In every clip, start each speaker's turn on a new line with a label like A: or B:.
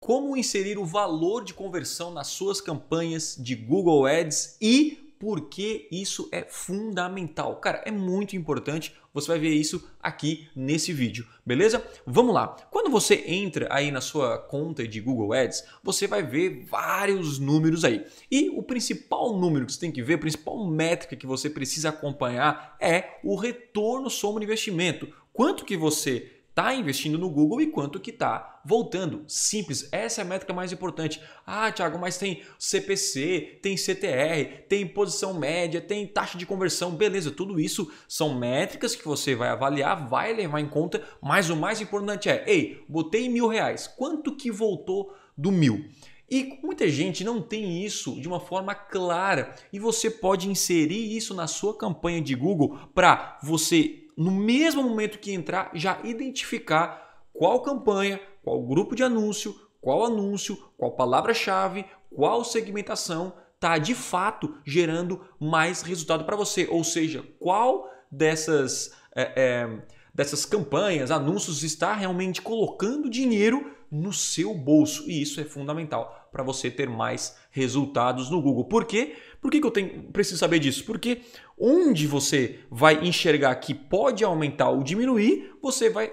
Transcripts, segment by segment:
A: como inserir o valor de conversão nas suas campanhas de Google Ads e por que isso é fundamental. Cara, é muito importante, você vai ver isso aqui nesse vídeo, beleza? Vamos lá. Quando você entra aí na sua conta de Google Ads, você vai ver vários números aí. E o principal número que você tem que ver, a principal métrica que você precisa acompanhar é o retorno sobre investimento. Quanto que você está investindo no Google e quanto que está voltando. Simples, essa é a métrica mais importante. Ah, Thiago, mas tem CPC, tem CTR, tem posição média, tem taxa de conversão, beleza, tudo isso são métricas que você vai avaliar, vai levar em conta, mas o mais importante é, ei, botei mil reais, quanto que voltou do mil? E muita gente não tem isso de uma forma clara e você pode inserir isso na sua campanha de Google para você no mesmo momento que entrar, já identificar qual campanha, qual grupo de anúncio, qual anúncio, qual palavra-chave, qual segmentação está de fato gerando mais resultado para você. Ou seja, qual dessas, é, é, dessas campanhas, anúncios está realmente colocando dinheiro no seu bolso. E isso é fundamental para você ter mais resultados no Google. Por quê? Por que, que eu tenho, preciso saber disso? Porque onde você vai enxergar que pode aumentar ou diminuir, você vai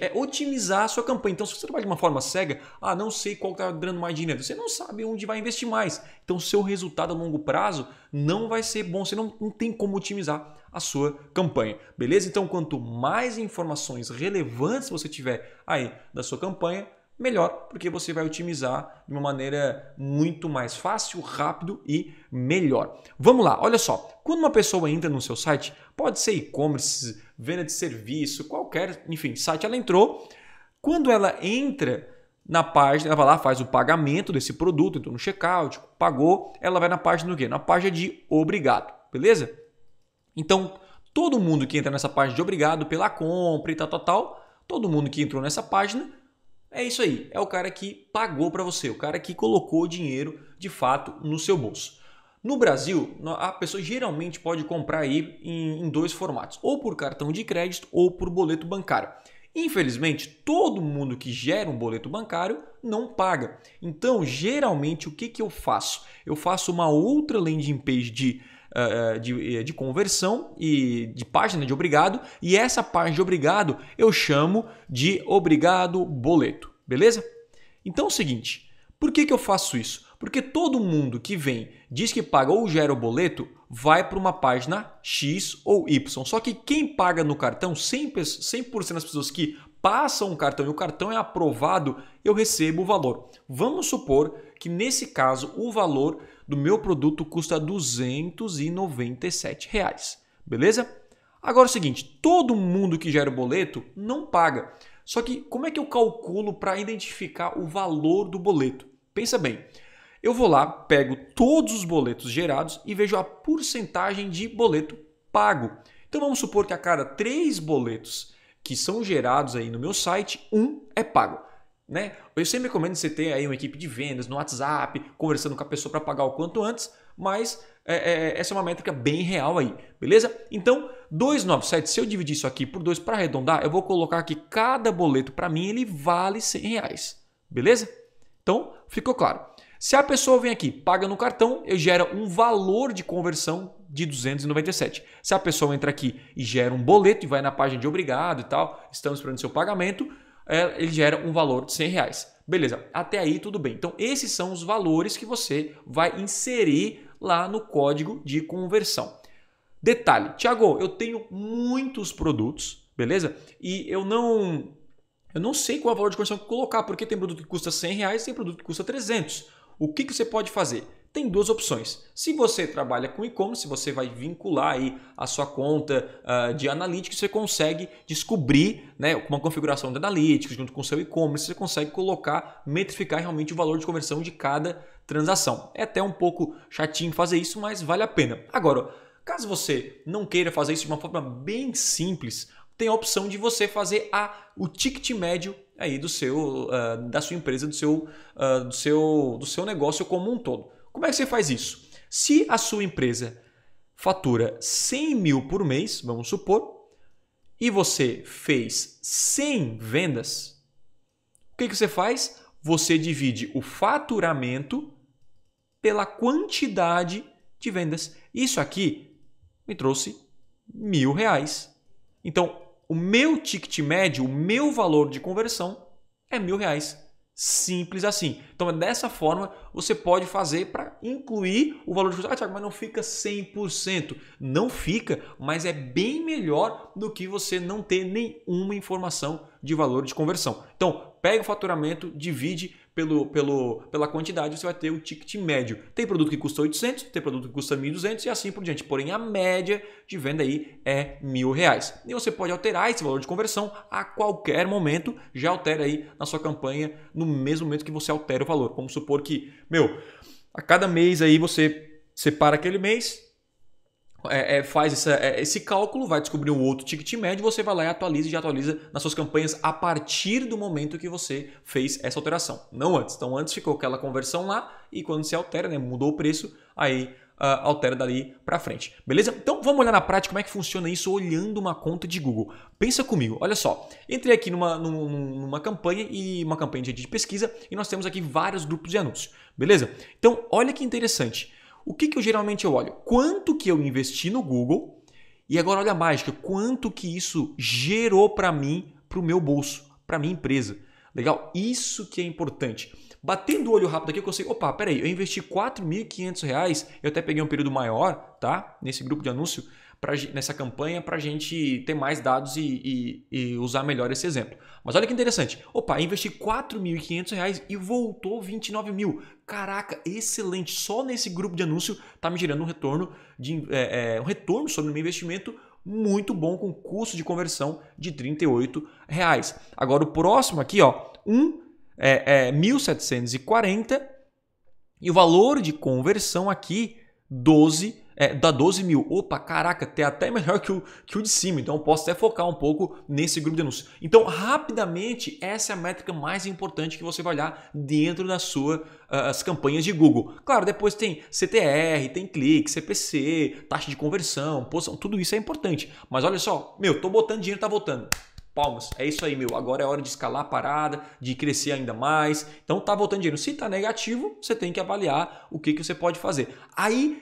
A: é, otimizar a sua campanha. Então, se você trabalha de uma forma cega, ah, não sei qual está dando mais dinheiro, você não sabe onde vai investir mais. Então, seu resultado a longo prazo não vai ser bom, você não, não tem como otimizar a sua campanha, beleza? Então, quanto mais informações relevantes você tiver aí da sua campanha, melhor, porque você vai otimizar de uma maneira muito mais fácil, rápido e melhor. Vamos lá, olha só. Quando uma pessoa entra no seu site, pode ser e-commerce, venda de serviço, qualquer, enfim, site, ela entrou. Quando ela entra na página, ela vai lá, faz o pagamento desse produto, entrou no checkout, pagou, ela vai na página do quê? Na página de obrigado, beleza? Então, todo mundo que entra nessa página de obrigado pela compra e tal, tal, tal, todo mundo que entrou nessa página é isso aí, é o cara que pagou para você, o cara que colocou o dinheiro de fato no seu bolso. No Brasil, a pessoa geralmente pode comprar aí em, dois formatos, ou por cartão de crédito ou por boleto bancário. Infelizmente, todo mundo que gera um boleto bancário não paga. Então, geralmente, o que, que eu faço? Eu faço uma outra landing page de é, é, de, é, de conversão e de página de obrigado, e essa página de obrigado eu chamo de obrigado boleto, beleza? Então é o seguinte, por que, que eu faço isso? Porque todo mundo que vem, diz que paga ou gera o boleto, vai para uma página X ou Y. Só que quem paga no cartão, 100%, 100 das pessoas que passam um cartão e o cartão é aprovado, eu recebo o valor. Vamos supor que nesse caso o valor do meu produto custa 297 reais, beleza? Agora é o seguinte, todo mundo que gera o boleto não paga. Só que como é que eu calculo para identificar o valor do boleto? Pensa bem, eu vou lá, pego todos os boletos gerados e vejo a porcentagem de boleto pago. Então vamos supor que a cada três boletos que são gerados aí no meu site, um é pago. Né? Eu sempre recomendo você ter aí uma equipe de vendas no WhatsApp, conversando com a pessoa para pagar o quanto antes, mas é, é, essa é uma métrica bem real aí, beleza? Então, 297, se eu dividir isso aqui por 2 para arredondar, eu vou colocar que cada boleto para mim ele vale 100 reais, beleza? Então, ficou claro. Se a pessoa vem aqui, paga no cartão, eu gero um valor de conversão de 297. Se a pessoa entra aqui e gera um boleto e vai na página de obrigado e tal, estamos esperando seu pagamento, é, ele gera um valor de 100 reais. Beleza, até aí tudo bem. Então, esses são os valores que você vai inserir lá no código de conversão. Detalhe, Tiago, eu tenho muitos produtos, beleza? E eu não eu não sei qual é o valor de conversão que colocar, porque tem produto que custa 100 reais, tem produto que custa 300. O que, que você pode fazer? tem duas opções. Se você trabalha com e-commerce, você vai vincular aí a sua conta uh, de analytics, você consegue descobrir né, uma configuração de analytics junto com o seu e-commerce, você consegue colocar, metrificar realmente o valor de conversão de cada transação. É até um pouco chatinho fazer isso, mas vale a pena. Agora, caso você não queira fazer isso de uma forma bem simples, tem a opção de você fazer a, o ticket médio aí do seu, uh, da sua empresa, do seu, uh, do, seu, do seu negócio como um todo. Como é que você faz isso? Se a sua empresa fatura 100 mil por mês, vamos supor, e você fez 100 vendas, o que, que você faz? Você divide o faturamento pela quantidade de vendas. Isso aqui me trouxe mil reais. Então, o meu ticket médio, o meu valor de conversão é mil reais. Simples assim. Então, é dessa forma, você pode fazer para incluir o valor de custo. Ah, Thiago, mas não fica 100%. Não fica, mas é bem melhor do que você não ter nenhuma informação de valor de conversão. Então, pega o faturamento, divide pelo, pelo, pela quantidade, você vai ter o ticket médio. Tem produto que custa 800, tem produto que custa 1.200 e assim por diante. Porém, a média de venda aí é mil reais. E você pode alterar esse valor de conversão a qualquer momento. Já altera aí na sua campanha no mesmo momento que você altera o valor. Vamos supor que, meu, a cada mês aí você separa aquele mês, é, é, faz essa, é, esse cálculo, vai descobrir um outro ticket médio, você vai lá e atualiza e já atualiza nas suas campanhas a partir do momento que você fez essa alteração, não antes. Então antes ficou aquela conversão lá e quando se altera, né, mudou o preço, aí uh, altera dali para frente, beleza? Então vamos olhar na prática como é que funciona isso olhando uma conta de Google. Pensa comigo, olha só, entrei aqui numa, numa, numa campanha e uma campanha de pesquisa e nós temos aqui vários grupos de anúncios, beleza? Então olha que interessante o que, que eu geralmente eu olho? Quanto que eu investi no Google? E agora olha a mágica, quanto que isso gerou para mim, para o meu bolso, para minha empresa. Legal? Isso que é importante. Batendo o olho rápido aqui, eu consigo. Opa, peraí, eu investi R$ eu até peguei um período maior, tá? Nesse grupo de anúncio pra, nessa campanha para a gente ter mais dados e, e, e, usar melhor esse exemplo. Mas olha que interessante. Opa, investi R$ 4.500 e voltou R$ mil. Caraca, excelente. Só nesse grupo de anúncio está me gerando um retorno, de, é, é, um retorno sobre o meu investimento muito bom com custo de conversão de R$ reais. Agora o próximo aqui, ó, um é, é 1.740 e o valor de conversão aqui 12 é, dá 12 mil. Opa, caraca, até até melhor que o, que o de cima. Então, eu posso até focar um pouco nesse grupo de anúncios. Então, rapidamente, essa é a métrica mais importante que você vai olhar dentro das suas ah, uh, campanhas de Google. Claro, depois tem CTR, tem clique, CPC, taxa de conversão, posição, tudo isso é importante. Mas olha só, meu, tô botando dinheiro, tá voltando. Palmas, é isso aí, meu. Agora é hora de escalar a parada, de crescer ainda mais. Então tá voltando dinheiro. Se tá negativo, você tem que avaliar o que, que você pode fazer. Aí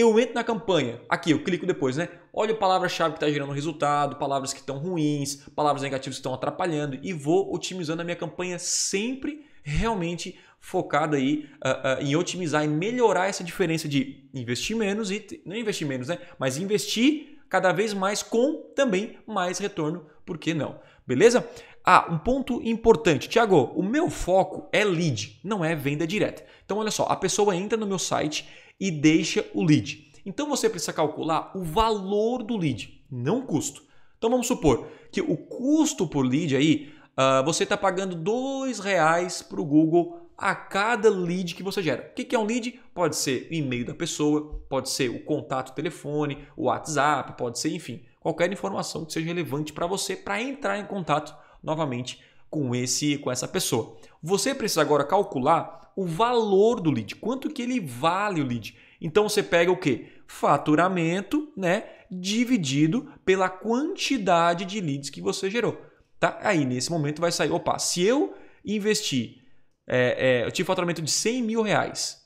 A: eu entro na campanha, aqui eu clico depois, né? Olho palavra-chave que está gerando resultado, palavras que estão ruins, palavras negativas que estão atrapalhando e vou otimizando a minha campanha sempre realmente focada aí uh, uh, em otimizar e melhorar essa diferença de investir menos e não é investir menos, né? Mas investir cada vez mais com também mais retorno, por que não? Beleza? Ah, um ponto importante, Tiago, o meu foco é lead, não é venda direta. Então olha só, a pessoa entra no meu site, e deixa o lead. Então você precisa calcular o valor do lead, não o custo. Então vamos supor que o custo por lead aí, uh, você está pagando R$ reais para o Google a cada lead que você gera. O que é um lead? Pode ser o e-mail da pessoa, pode ser o contato, telefone, o WhatsApp, pode ser, enfim, qualquer informação que seja relevante para você para entrar em contato novamente com esse com essa pessoa. Você precisa agora calcular o valor do lead, quanto que ele vale o lead. Então você pega o que? Faturamento, né, dividido pela quantidade de leads que você gerou, tá? Aí nesse momento vai sair, opa, se eu investir, é, é, eu tive faturamento de 100 mil reais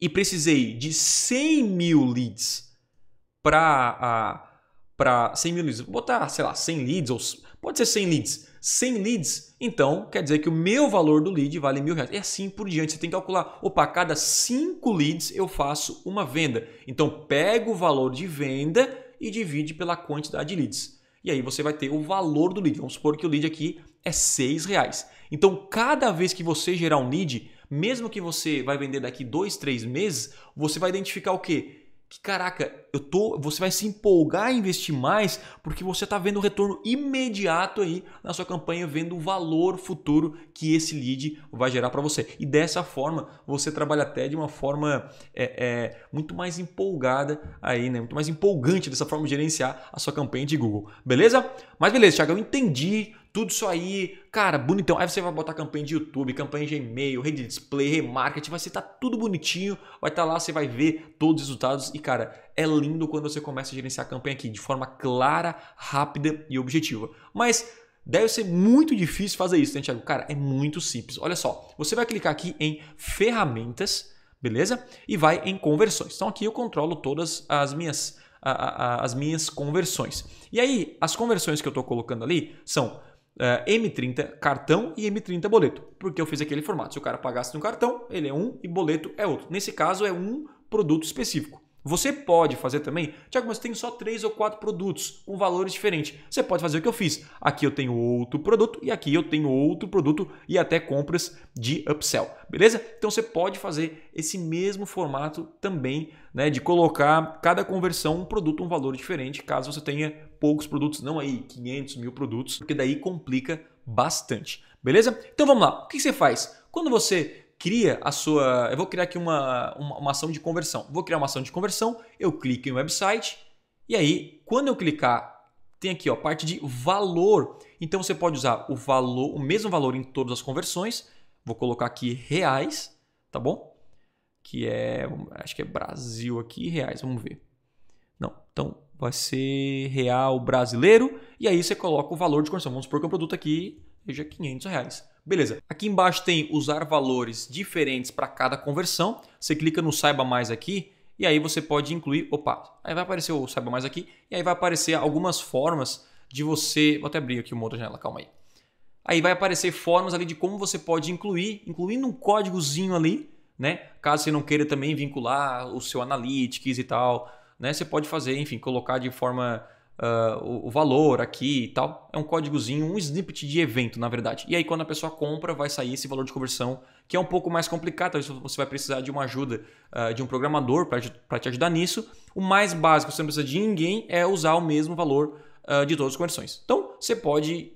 A: e precisei de 100 mil leads para para 100 mil leads, vou botar, sei lá, 100 leads ou pode ser 100 leads 100 leads, então quer dizer que o meu valor do lead vale mil reais. E assim por diante, você tem que calcular, opa, a cada 5 leads eu faço uma venda. Então pega o valor de venda e divide pela quantidade de leads. E aí você vai ter o valor do lead. Vamos supor que o lead aqui é 6 reais. Então cada vez que você gerar um lead, mesmo que você vai vender daqui 2, 3 meses, você vai identificar o quê? que caraca, eu tô, você vai se empolgar a investir mais porque você está vendo o retorno imediato aí na sua campanha, vendo o valor futuro que esse lead vai gerar para você. E dessa forma você trabalha até de uma forma é, é, muito mais empolgada aí, né? Muito mais empolgante dessa forma de gerenciar a sua campanha de Google, beleza? Mas beleza, Thiago, eu entendi tudo isso aí, cara, bonitão. Aí você vai botar campanha de YouTube, campanha de e-mail, rede de display, remarketing, vai estar tá tudo bonitinho, vai estar tá lá, você vai ver todos os resultados e, cara, é lindo quando você começa a gerenciar a campanha aqui de forma clara, rápida e objetiva. Mas Deve ser muito difícil fazer isso, né, Thiago? Cara, é muito simples. Olha só, você vai clicar aqui em ferramentas, beleza? E vai em conversões. Então aqui eu controlo todas as minhas, as minhas conversões. E aí, as conversões que eu estou colocando ali são Uh, é, M30 cartão e M30 boleto, porque eu fiz aquele formato. Se o cara pagasse no cartão, ele é um e boleto é outro. Nesse caso, é um produto específico. Você pode fazer também, Tiago, mas eu tenho só três ou quatro produtos com valores diferentes. Você pode fazer o que eu fiz. Aqui eu tenho outro produto e aqui eu tenho outro produto e até compras de upsell, beleza? Então você pode fazer esse mesmo formato também, né, de colocar cada conversão um produto um valor diferente, caso você tenha poucos produtos, não aí 500 mil produtos, porque daí complica bastante, beleza? Então vamos lá. O que você faz? Quando você cria a sua. Eu vou criar aqui uma, uma, uma, ação de conversão. Vou criar uma ação de conversão, eu clico em website, e aí, quando eu clicar, tem aqui ó, parte de valor. Então você pode usar o valor, o mesmo valor em todas as conversões. Vou colocar aqui reais, tá bom? Que é. Acho que é Brasil aqui, reais, vamos ver. Não, então vai ser real brasileiro, e aí você coloca o valor de conversão. Vamos supor que o produto aqui seja 500 reais. Beleza. Aqui embaixo tem usar valores diferentes para cada conversão. Você clica no saiba mais aqui e aí você pode incluir, opa, aí vai aparecer o saiba mais aqui e aí vai aparecer algumas formas de você, vou até abrir aqui uma outra janela, calma aí. Aí vai aparecer formas ali de como você pode incluir, incluindo um códigozinho ali, né? Caso você não queira também vincular o seu analytics e tal, né? Você pode fazer, enfim, colocar de forma uh, o, o, valor aqui e tal. É um códigozinho, um snippet de evento, na verdade. E aí, quando a pessoa compra, vai sair esse valor de conversão, que é um pouco mais complicado. Talvez então, você vai precisar de uma ajuda uh, de um programador para te ajudar nisso. O mais básico, você não precisa de ninguém, é usar o mesmo valor uh, de todas as conversões. Então, você pode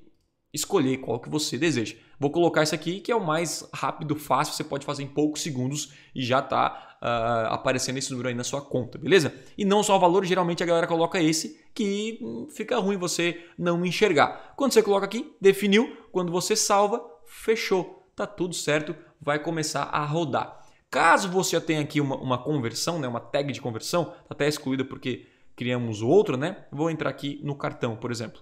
A: escolher qual que você deseja. Vou colocar isso aqui, que é o mais rápido, fácil, você pode fazer em poucos segundos e já está uh, aparecendo esse número aí na sua conta, beleza? E não só o valor, geralmente a galera coloca esse que hum, fica ruim você não enxergar. Quando você coloca aqui, definiu, quando você salva, fechou, tá tudo certo, vai começar a rodar. Caso você tenha aqui uma, uma conversão, né, uma tag de conversão, tá até excluída porque criamos outro, né? Vou entrar aqui no cartão, por exemplo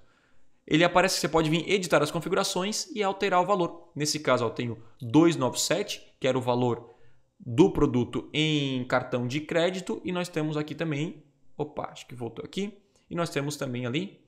A: ele aparece que você pode vir editar as configurações e alterar o valor. Nesse caso, eu tenho 297, que era o valor do produto em cartão de crédito e nós temos aqui também, opa, acho que voltou aqui, e nós temos também ali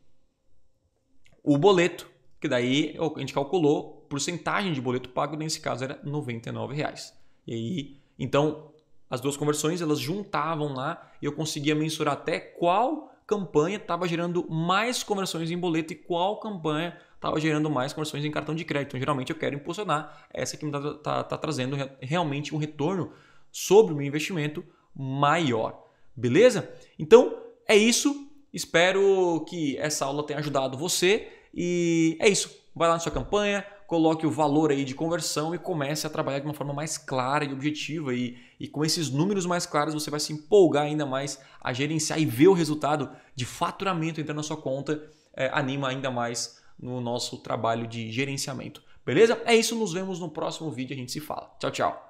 A: o boleto, que daí é a gente calculou porcentagem de boleto pago, nesse caso era R$ 99,00. E aí, então, as duas conversões elas juntavam lá e eu conseguia mensurar até qual campanha estava gerando mais conversões em boleto e qual campanha estava gerando mais conversões em cartão de crédito. Então, geralmente eu quero impulsionar essa que está tá, tá trazendo realmente um retorno sobre o meu investimento maior. Beleza? Então é isso. Espero que essa aula tenha ajudado você. E é isso. Vai lá na sua campanha, coloque o valor aí de conversão e comece a trabalhar de uma forma mais clara e objetiva. E, e com esses números mais claros, você vai se empolgar ainda mais a gerenciar e ver o resultado de faturamento entrando na sua conta, é, anima ainda mais no nosso trabalho de gerenciamento. Beleza? É isso, nos vemos no próximo vídeo, a gente se fala. Tchau, tchau.